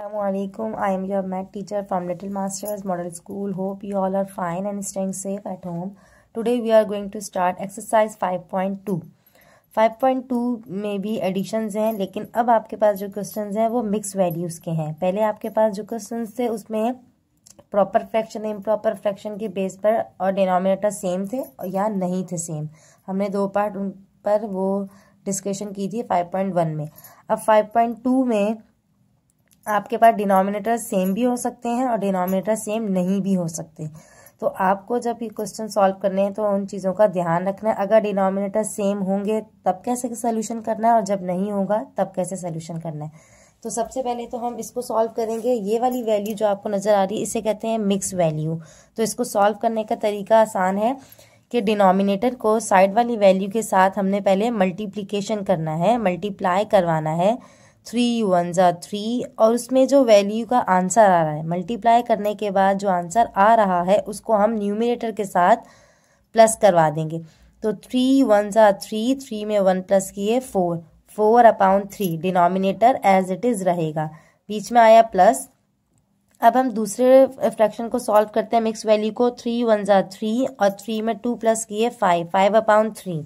Assalamualaikum. I am your math teacher from Little Masters Model School. Hope you all are fine and staying safe at home. Today we are going to start exercise five point two. 5.2. 5.2 में भी editions हैं लेकिन अब आपके पास जो questions हैं वो mix values के हैं पहले आपके पास जो क्वेश्चंस थे उसमें प्रॉपर फ्रैक्शन इम्प्रॉपर फ्रैक्शन के बेस पर और डिनोमिनेटर सेम थे या नहीं थे सेम हमने दो पार्ट उन पर वो डिस्कशन की थी 5.1 में अब 5.2 में आपके पास डिनोमिनेटर सेम भी हो सकते हैं और डिनोमिनेटर सेम नहीं भी हो सकते तो आपको जब ये क्वेश्चन सॉल्व करने हैं तो उन चीज़ों का ध्यान रखना है अगर डिनोमिनेटर सेम होंगे तब कैसे सोल्यूशन करना है और जब नहीं होगा तब कैसे सोल्यूशन करना है तो सबसे पहले तो हम इसको सॉल्व करेंगे ये वाली वैल्यू जो आपको नज़र आ रही है इसे कहते हैं मिक्स वैल्यू तो इसको सॉल्व करने का तरीका आसान है कि डिनोमिनेटर को साइड वाली वैल्यू के साथ हमने पहले मल्टीप्लीकेशन करना है मल्टीप्लाई करवाना है थ्री वन ज़ा थ्री और उसमें जो वैल्यू का आंसर आ रहा है मल्टीप्लाई करने के बाद जो आंसर आ रहा है उसको हम न्यूमिनेटर के साथ प्लस करवा देंगे तो थ्री वन ज़ा थ्री थ्री में वन प्लस किए four four upon three denominator as it is रहेगा बीच में आया प्लस अब हम दूसरे फ्रैक्शन को सॉल्व करते हैं मिक्स वैल्यू को थ्री वन ज़ा थ्री और थ्री में टू प्लस किए five five upon three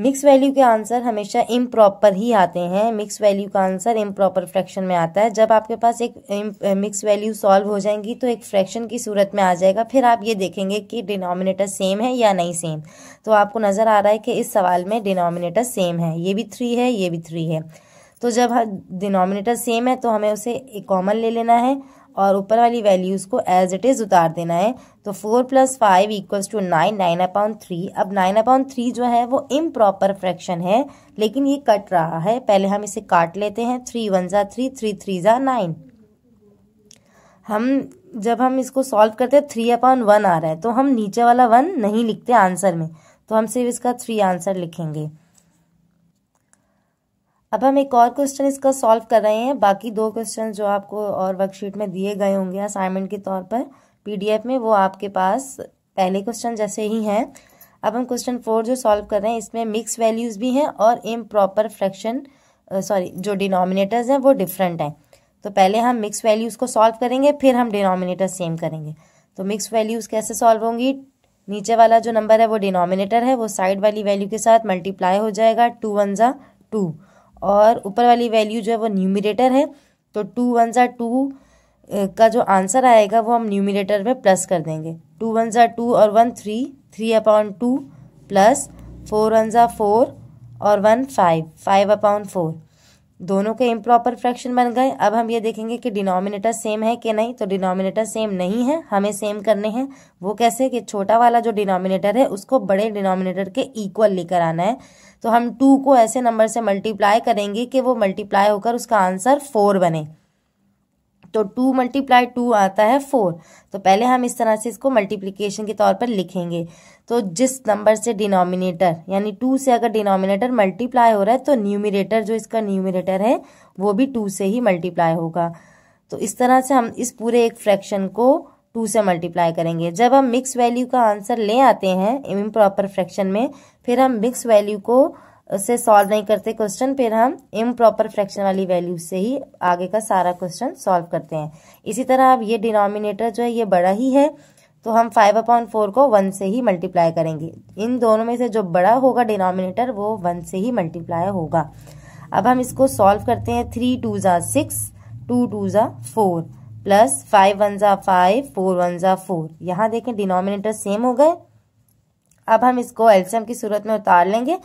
mix value के आंसर हमेशा इम ही आते हैं मिक्स वैल्यू का आंसर इम फ्रैक्शन में आता है जब आपके पास एक मिक्स वैल्यू सॉल्व हो जाएंगी तो एक फ्रैक्शन की सूरत में आ जाएगा फिर आप ये देखेंगे कि डिनोमिनेटर सेम है या नहीं सेम तो आपको नज़र आ रहा है कि इस सवाल में डिनोमिनेटर सेम है ये भी थ्री है ये भी थ्री है तो जब डिनोमिनेटर हाँ, सेम है तो हमें उसे एक कॉमन ले लेना है और ऊपर वाली वैल्यूज़ को एज इट इज़ उतार देना है तो four plus five equals to nine nine upon three अब नाइन अपॉन थ्री जो है वो इम प्रॉपर फ्रैक्शन है लेकिन ये कट रहा है पहले हम इसे काट लेते हैं थ्री वन ज़ा थ्री थ्री थ्री ज़ा नाइन हम जब हम इसको सॉल्व करते हैं थ्री अपॉन वन आ रहा है तो हम नीचे वाला वन नहीं लिखते आंसर में तो हम सिर्फ इसका थ्री आंसर लिखेंगे अब हम एक और क्वेश्चन इसका सॉल्व कर रहे हैं बाकी दो क्वेश्चन जो आपको और वर्कशीट में दिए गए होंगे असाइनमेंट के तौर पर पीडीएफ में वो आपके पास पहले क्वेश्चन जैसे ही हैं अब हम क्वेश्चन फोर जो सॉल्व कर रहे हैं इसमें मिक्स वैल्यूज़ भी हैं और इम प्रॉपर फ्रैक्शन सॉरी जो डिनोमिनेटर्स हैं वो डिफरेंट हैं तो पहले हम मिक्स वैल्यूज़ को सॉल्व करेंगे फिर हम डिनोमिनेटर सेम करेंगे तो मिक्स वैल्यूज़ कैसे सॉल्व होंगी नीचे वाला जो नंबर है वो डिनोमिनेटर है वो साइड वाली वैल्यू के साथ मल्टीप्लाई हो जाएगा टू वन ज़ा टू और ऊपर वाली वैल्यू जो है वो न्यूमिरेटर है तो टू वन ज़ा टू का जो आंसर आएगा वो हम न्यूमिरेटर में प्लस कर देंगे टू वन ज़ा टू और one three three upon two plus four one ज़ा फोर और one five five upon four दोनों के इम्प्रॉपर फ्रैक्शन बन गए अब हम ये देखेंगे कि डिनोमिनेटर सेम है कि नहीं तो डिनोमिनेटर सेम नहीं है हमें सेम करने हैं वो कैसे कि छोटा वाला जो डिनोमिनेटर है उसको बड़े डिनोमिनेटर के इक्वल लेकर आना है तो हम टू को ऐसे नंबर से मल्टीप्लाई करेंगे कि वो मल्टीप्लाई होकर उसका आंसर फोर बने तो टू मल्टीप्लाई टू आता है फोर तो पहले हम इस तरह से इसको मल्टीप्लीकेशन के तौर पर लिखेंगे तो जिस नंबर से डिनोमिनेटर यानी टू से अगर डिनोमिनेटर मल्टीप्लाई हो रहा है तो न्यूमिनेटर जो इसका न्यूमिनेटर है वो भी टू से ही मल्टीप्लाई होगा तो इस तरह से हम इस पूरे एक फ्रैक्शन को टू से मल्टीप्लाई करेंगे जब हम मिक्स वैल्यू का आंसर ले आते हैं इम प्रॉपर फ्रैक्शन में फिर हम मिक्स वैल्यू को से सॉल्व नहीं करते क्वेश्चन फिर हम इम प्रॉपर फ्रैक्शन वाली वैल्यू से ही आगे का सारा क्वेश्चन सॉल्व करते हैं इसी तरह अब ये डिनोमिनेटर जो है ये बड़ा ही है तो हम फाइव अपॉन फोर को वन से ही मल्टीप्लाई करेंगे इन दोनों में से जो बड़ा होगा डिनोमिनेटर वो वन से ही मल्टीप्लाई होगा अब हम इसको सॉल्व करते हैं थ्री टू ज़ा सिक्स टू टू ज़ा फोर प्लस फाइव वन ज़ा फाइव फोर वन ज़ा फोर यहाँ देखें डिनोमिनेटर सेम हो गए अब हम इसको एल्सियम की सूरत में उतार लेंगे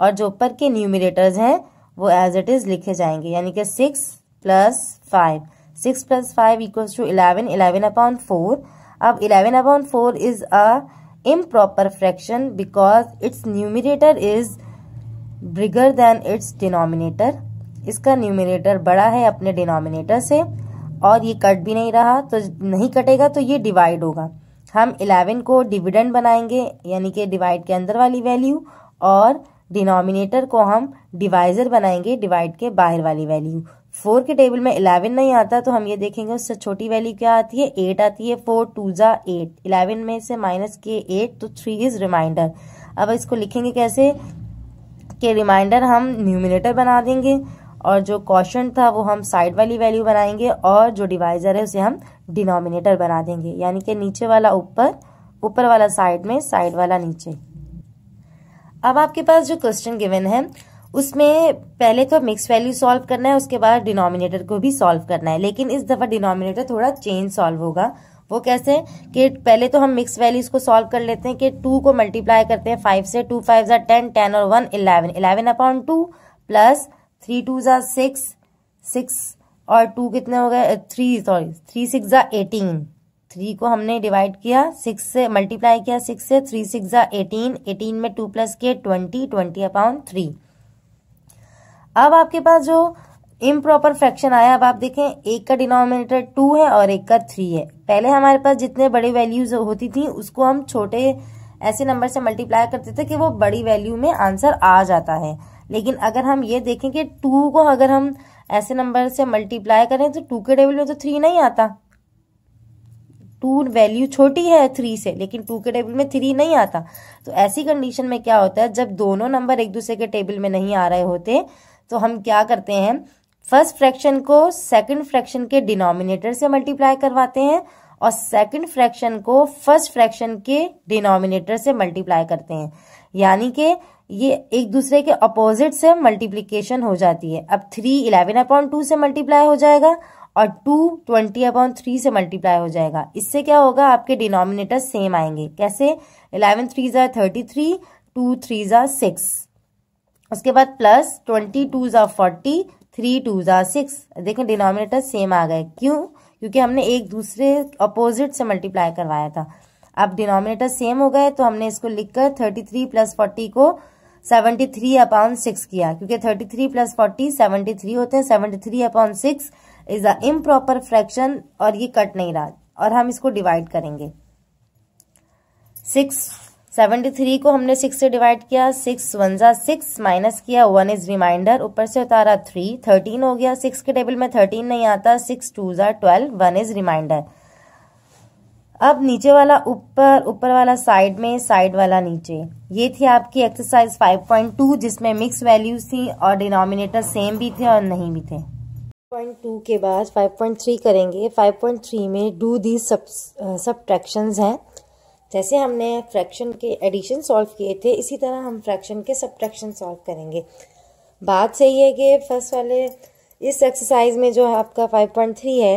और जो ऊपर के न्यूमिरेटर्स हैं वो एज इट इज लिखे जाएंगे यानी कि six plus five six plus five equals to eleven eleven upon four अब eleven upon four is a improper fraction because its numerator is bigger than its denominator इसका numerator बड़ा है अपने denominator से और ये कट भी नहीं रहा तो नहीं कटेगा तो ये डिवाइड होगा हम 11 को डिविडेंड बनाएंगे यानी कि डिवाइड के अंदर वाली वैल्यू और डिनोमिनेटर को हम डिवाइजर बनाएंगे डिवाइड के बाहर वाली वैल्यू फोर के टेबल में इलेवन नहीं आता तो हम ये देखेंगे उससे छोटी वैल्यू क्या आती है एट आती है फोर टू ज़ा एट इलेवन में से माइनस के एट तो थ्री इज़ रिमाइंडर अब इसको लिखेंगे कैसे कि रिमाइंडर हम न्यूमिनेटर बना देंगे और जो क्वेश्चन था वो हम साइड वाली वैल्यू बनाएंगे और जो डिवाइज़र है उसे हम डिनोमिनेटर बना देंगे यानी कि नीचे वाला ऊपर ऊपर वाला साइड में साइड वाला नीचे अब आपके पास जो क्वेश्चन गिवन है उसमें पहले तो मिक्स वैल्यू सॉल्व करना है उसके बाद डिनोमिनेटर को भी सॉल्व करना है लेकिन इस दफ़ा डिनोमिनेटर थोड़ा चेंज सॉल्व होगा वो कैसे कि पहले तो हम मिक्स वैल्यूज को सॉल्व कर लेते हैं कि टू को मल्टीप्लाई करते हैं फाइव से टू फाइव ज़ार टेन टेन और one eleven eleven upon two plus three two ज़ार सिक्स सिक्स और टू कितने हो गए थ्री सॉरी थ्री सिक्स ज़ार एटीन थ्री को हमने डिवाइड किया सिक्स से मल्टीप्लाई किया सिक्स से थ्री सिक्स ज़ा एटीन एटीन में टू प्लस के ट्वेंटी ट्वेंटी अपॉन थ्री अब आपके पास जो इम प्रॉपर फ्रैक्शन आया अब आप देखें एक का डिनोमिनेटर टू है और एक का थ्री है पहले हमारे पास जितने बड़े वैल्यूज होती थी उसको हम छोटे ऐसे नंबर से मल्टीप्लाई करते थे कि वो बड़ी वैल्यू में आंसर आ जाता है लेकिन अगर हम ये देखें कि टू को अगर हम ऐसे नंबर से मल्टीप्लाई करें तो टू के टेबल में तो थ्री नहीं आता टू वैल्यू छोटी है थ्री से लेकिन टू के टेबल में थ्री नहीं आता तो ऐसी कंडीशन में क्या होता है जब दोनों नंबर एक दूसरे के टेबल में नहीं आ रहे होते तो हम क्या करते हैं फर्स्ट फ्रैक्शन को सेकंड फ्रैक्शन के डिनोमिनेटर से मल्टीप्लाई करवाते हैं और सेकंड फ्रैक्शन को फर्स्ट फ्रैक्शन के डिनोमिनेटर से मल्टीप्लाई करते हैं यानी कि ये एक दूसरे के अपोजिट से मल्टीप्लीकेशन हो जाती है अब थ्री इलेवन अपॉइंट टू से मल्टीप्लाई हो जाएगा और टू ट्वेंटी अपॉन थ्री से मल्टीप्लाई हो जाएगा इससे क्या होगा आपके डिनोमिनेटर सेम आएंगे कैसे इलेवन थ्री ज़ार थर्टी थ्री टू थ्री ज़ार सिक्स उसके बाद प्लस ट्वेंटी टू ज़ार फोर्टी थ्री टू ज़ार सिक्स देखें डिनोमिनेटर सेम आ गए क्यों क्योंकि हमने एक दूसरे अपोजिट से मल्टीप्लाई करवाया था अब डिनोमिनेटर सेम हो गए तो हमने इसको लिखकर थर्टी थ्री प्लस फोर्टी को सेवेंटी थ्री अपॉन सिक्स किया क्योंकि thirty three plus forty seventy three होते हैं seventy three upon six is a improper fraction और ये कट नहीं रहा और हम इसको डिवाइड करेंगे सिक्स सेवेंटी थ्री को हमने सिक्स से डिवाइड किया सिक्स वन ज़ा सिक्स माइनस किया वन इज़ रिमाइंडर ऊपर से उतारा थ्री थर्टीन हो गया सिक्स के टेबल में थर्टीन नहीं आता सिक्स टू ज़ा ट्वेल्व वन इज़ रिमाइंडर अब नीचे वाला ऊपर ऊपर वाला साइड में साइड वाला नीचे ये थी आपकी एक्सरसाइज फाइव पॉइंट टू जिसमें मिक्स वैल्यूज थी और डिनोमिनेटर सेम भी थे और नहीं भी थे पॉइंट टू के बाद फाइव पॉइंट थ्री करेंगे फाइव पॉइंट थ्री में डू दी सब सब ट्रैक्शन हैं जैसे हमने फ्रैक्शन के एडिशन सॉल्व किए थे इसी तरह हम फ्रैक्शन के ट्रैक्शन सॉल्व करेंगे बात सही है कि फर्स्ट वाले इस एक्सरसाइज में जो आपका फाइव पॉइंट थ्री है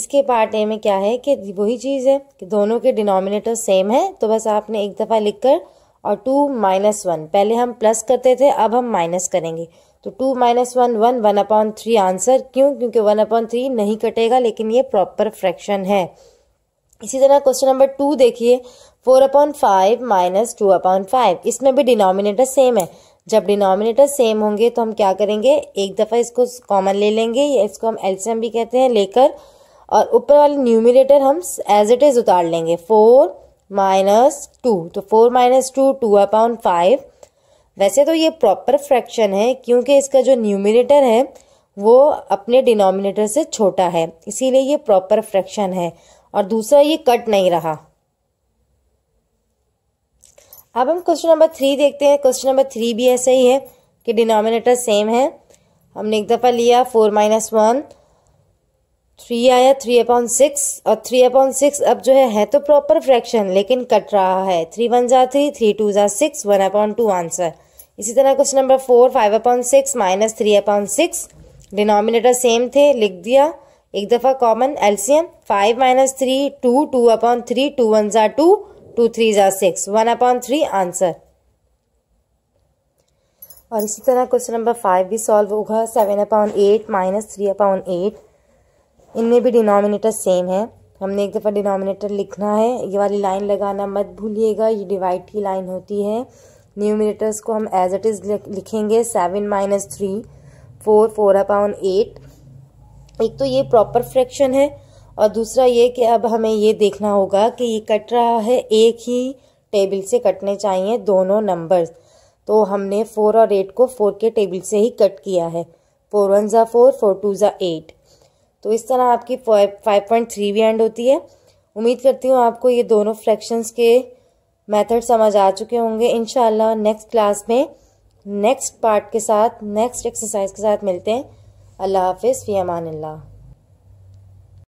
इसके पार्ट ए में क्या है कि वही चीज़ है कि दोनों के डिनोमिनेटर सेम है तो बस आपने एक दफ़ा लिख कर और टू माइनस वन पहले हम प्लस करते थे अब हम माइनस करेंगे तो two minus one one one upon three answer क्यों क्योंकि वन अपॉन थ्री नहीं कटेगा लेकिन ये प्रॉपर फ्रैक्शन है इसी तरह क्वेश्चन नंबर टू देखिए four upon five minus two upon five इसमें भी डिनोमिनेटर सेम है जब डिनोमिनेटर सेम होंगे तो हम क्या करेंगे एक दफ़ा इसको कॉमन ले लेंगे या इसको हम एल्सियम भी कहते हैं लेकर और ऊपर वाले न्यूमिनेटर हम एज इट इज़ उतार लेंगे फोर माइनस टू तो four minus two two upon five वैसे तो ये प्रॉपर फ्रैक्शन है क्योंकि इसका जो न्यूमिनेटर है वो अपने डिनोमिनेटर से छोटा है इसीलिए ये प्रॉपर फ्रैक्शन है और दूसरा ये कट नहीं रहा अब हम क्वेश्चन नंबर थ्री देखते हैं क्वेश्चन नंबर थ्री भी ऐसा ही है कि डिनोमिनेटर सेम है हमने एक दफ़ा लिया फोर माइनस वन थ्री आया थ्री अपॉन सिक्स और थ्री अपॉन सिक्स अब जो है है तो प्रॉपर फ्रैक्शन लेकिन कट रहा है थ्री वन ज़ा थ्री थ्री टू ज़ा six one upon two answer इसी तरह question number four five upon six minus three upon six denominator same थे लिख दिया एक दफ़ा कॉमन एल्सियम five minus three two two upon three two one ज़ा टू टू थ्री ज़ा six one upon three answer और इसी तरह क्वेश्चन नंबर फाइव भी सॉल्व होगा seven upon eight minus three upon eight इनमें भी डिनोमिनेटर सेम है हमने एक दफ़ा डिनोमिनेटर लिखना है ये वाली लाइन लगाना मत भूलिएगा ये डिवाइड की लाइन होती है न्यूमिनेटर्स को हम एज इट इज़ लिखेंगे seven minus three four four upon eight एक तो ये प्रॉपर फ्रैक्शन है और दूसरा ये कि अब हमें ये देखना होगा कि ये कट रहा है एक ही टेबल से कटने चाहिए दोनों नंबर्स तो हमने फोर और एट को फोर के टेबल से ही कट किया है फोर वन ज़ा फोर फोर टू ज़ा एट तो इस तरह आपकी फाइव पॉइंट थ्री भी एंड होती है उम्मीद करती हूँ आपको ये दोनों फ्रैक्शंस के मेथड समझ आ चुके होंगे इन नेक्स्ट क्लास में नेक्स्ट पार्ट के साथ नेक्स्ट एक्सरसाइज के साथ मिलते हैं अल्लाह हाफिज़ फ़ी अमान